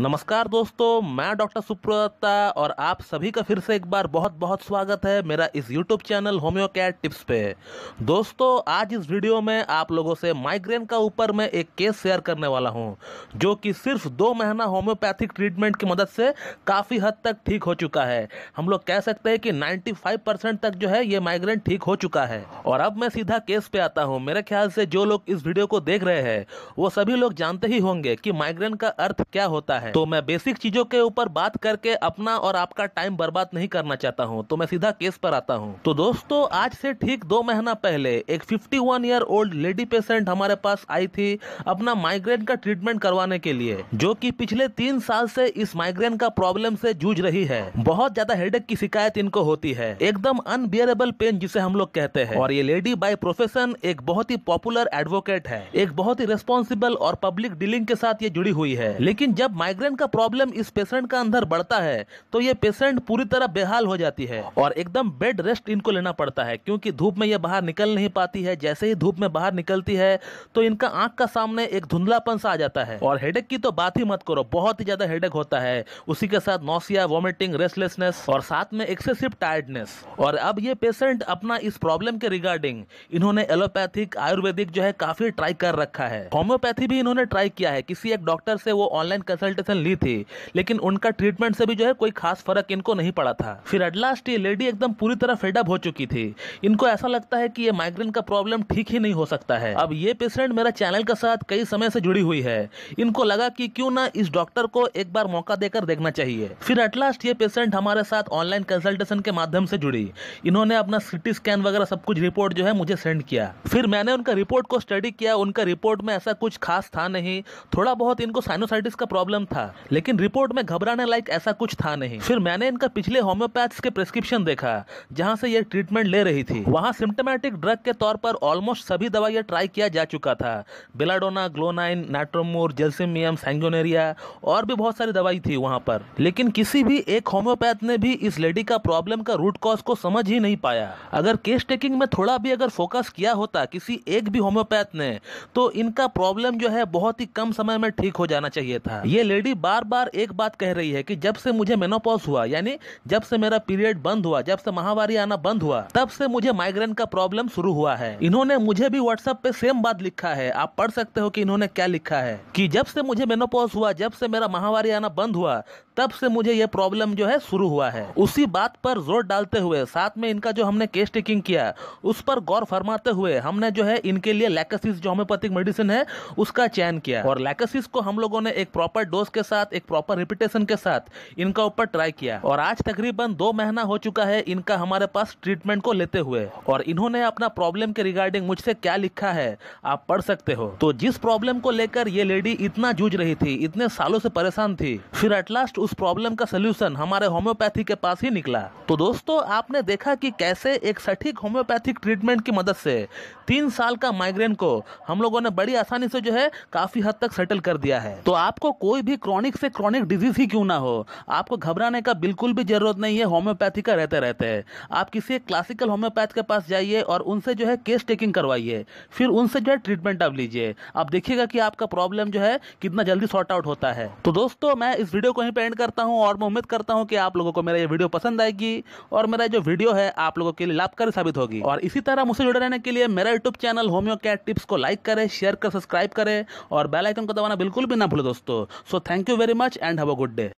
नमस्कार दोस्तों मैं डॉक्टर सुप्रता और आप सभी का फिर से एक बार बहुत बहुत स्वागत है मेरा इस यूट्यूब चैनल होम्यो टिप्स पे दोस्तों आज इस वीडियो में आप लोगों से माइग्रेन का ऊपर मैं एक केस शेयर करने वाला हूँ जो कि सिर्फ दो महीना होम्योपैथिक ट्रीटमेंट की मदद से काफ़ी हद तक ठीक हो चुका है हम लोग कह सकते हैं कि नाइन्टी तक जो है ये माइग्रेन ठीक हो चुका है और अब मैं सीधा केस पे आता हूँ मेरे ख्याल से जो लोग इस वीडियो को देख रहे हैं वो सभी लोग जानते ही होंगे कि माइग्रेन का अर्थ क्या होता है है तो मैं बेसिक चीजों के ऊपर बात करके अपना और आपका टाइम बर्बाद नहीं करना चाहता हूँ तो मैं सीधा केस पर आता हूँ तो दोस्तों आज से ठीक दो महीना पहले एक 51 ईयर ओल्ड लेडी पेशेंट हमारे पास आई थी अपना माइग्रेन का ट्रीटमेंट करवाने के लिए जो की पिछले तीन साल से इस माइग्रेन का प्रॉब्लम से जूझ रही है बहुत ज्यादा हेडेक की शिकायत इनको होती है एकदम अनबियरेबल पेन जिसे हम लोग कहते हैं और ये लेडी बाय प्रोफेशन एक बहुत ही पॉपुलर एडवोकेट है एक बहुत ही रेस्पॉन्सिबल और पब्लिक डीलिंग के साथ ये जुड़ी हुई है लेकिन जब माइग्रेन माइग्रेन का प्रॉब्लम इस पेशेंट का अंदर बढ़ता है तो ये पेशेंट पूरी तरह बेहाल हो जाती है और एकदम बेड रेस्ट इनको लेना पड़ता है क्योंकि धूप में ये बाहर निकल नहीं पाती है जैसे ही धूप में बाहर निकलती है तो इनका आंख का सामने एक धुंधलापन सा आ जाता है और हेडेक की तो बात ही मत करो बहुत ही ज्यादा हेडेक होता है उसी के साथ नोसिया वॉमिटिंग रेस्टलेसनेस और साथ में एक्सेसिव टायर्डनेस और अब ये पेशेंट अपना इस प्रॉब्लम के रिगार्डिंग इन्होंने एलोपैथिक आयुर्वेदिक जो है काफी ट्राई कर रखा है होम्योपैथी भी इन्होंने ट्राई किया है किसी एक डॉक्टर से वो ऑनलाइन कंसल्टेशन मेडिसिन ली थी लेकिन उनका ट्रीटमेंट से भी जो है कोई खास फर्क इनको नहीं पड़ा था फिर एट लास्ट ये लेडी एकदम पूरी तरह फेडअप हो चुकी थी इनको ऐसा लगता है कि ये माइग्रेन का प्रॉब्लम ठीक ही नहीं हो सकता है अब ये पेशेंट मेरा चैनल के साथ कई समय से जुड़ी हुई है इनको लगा कि क्यों ना इस डॉक्टर को एक बार मौका देकर देखना चाहिए फिर एट लास्ट ये पेशेंट हमारे साथ ऑनलाइन कंसल्टेशन के माध्यम से जुड़ी इन्होंने अपना सिटी स्कैन वगैरह सब कुछ रिपोर्ट जो है मुझे सेंड किया फिर मैंने उनका रिपोर्ट को स्टडी किया उनका रिपोर्ट में ऐसा कुछ खास था नहीं थोड़ा बहुत इनको साइनोसाइटिस का प्रॉब्लम था था लेकिन रिपोर्ट में घबराने लायक ऐसा कुछ था नहीं फिर मैंने इनका पिछले होम्योपैथ के प्रिस्क्रिप्शन देखा जहाँ से ये ट्रीटमेंट ले रही थी वहाँ सिम्टोमेटिक ड्रग के तौर पर ऑलमोस्ट सभी दवाइयाँ ट्राई किया जा चुका था बिलाडोना ग्लोनाइन नाइट्रोमोर जेल्सिमियम सेंगोनेरिया और भी बहुत सारी दवाई थी वहाँ पर लेकिन किसी भी एक होम्योपैथ ने भी इस लेडी का प्रॉब्लम का रूट कॉज को समझ ही नहीं पाया अगर केस टेकिंग में थोड़ा भी अगर फोकस किया होता किसी एक भी होम्योपैथ ने तो इनका प्रॉब्लम जो है बहुत ही कम समय में ठीक हो जाना चाहिए था ये लेडी लेडी बार बार एक बात कह रही है कि जब से मुझे मेनोपॉज हुआ यानी जब से मेरा पीरियड बंद हुआ जब से महावारी आना बंद हुआ तब से मुझे माइग्रेन का प्रॉब्लम शुरू हुआ है इन्होंने मुझे भी व्हाट्सएप पे सेम बात लिखा है आप पढ़ सकते हो कि इन्होंने क्या लिखा है कि जब से मुझे मेनोपॉज हुआ जब से मेरा महावारी आना बंद हुआ तब से मुझे यह प्रॉब्लम जो है शुरू हुआ है उसी बात पर जोर डालते हुए साथ में इनका जो हमने केस टेकिंग किया उस पर गौर फरमाते हुए हमने जो है इनके लिए लैकेसिस जो होम्योपैथिक मेडिसिन है उसका चयन किया और लैकेसिस को हम लोगों ने एक प्रॉपर डोज के साथ एक प्रॉपर रिपीटेशन के साथ इनका ऊपर ट्राई किया और आज तकरीबन दो महीना हो चुका है इनका हमारे पास ट्रीटमेंट को लेते हुए और इन्होंने अपना प्रॉब्लम के रिगार्डिंग मुझसे क्या लिखा है आप पढ़ सकते हो तो जिस प्रॉब्लम को लेकर ये लेडी इतना जूझ रही थी इतने सालों से परेशान थी फिर एट लास्ट उस प्रॉब्लम का सोल्यूशन हमारे होम्योपैथी के पास ही निकला तो दोस्तों आपने देखा की कैसे एक सठीक होम्योपैथिक ट्रीटमेंट की मदद से तीन साल का माइग्रेन को हम लोगों ने बड़ी आसानी से जो है काफी हद तक सेटल कर दिया है तो आपको कोई भी क्रॉनिक से क्रॉनिक डिजीज ही क्यों ना हो आपको घबराने का बिल्कुल भी जरूरत नहीं है होम्योपैथी का रहते रहते है आप किसी एक क्लासिकल होम्योपैथ के पास जाइए और उनसे जो है केस टेकिंग करवाइए फिर उनसे जो है ट्रीटमेंट आप लीजिए आप देखिएगा कि आपका प्रॉब्लम जो है कितना जल्दी सॉर्ट आउट होता है तो दोस्तों मैं इस वीडियो को ही पर करता हूँ और मैं उम्मीद करता हूँ कि आप लोगों को मेरा ये वीडियो पसंद आएगी और मेरा जो वीडियो है आप लोगों के लिए लाभकारी साबित होगी और इसी तरह मुझसे जुड़े रहने के लिए मेरा यूट्यूब चैनल होम्यो टिप्स को लाइक करें शेयर कर सब्सक्राइब करें और बेलाइकन को दबाना बिल्कुल भी ना भूले दोस्तों so thank Thank you very much and have a good day.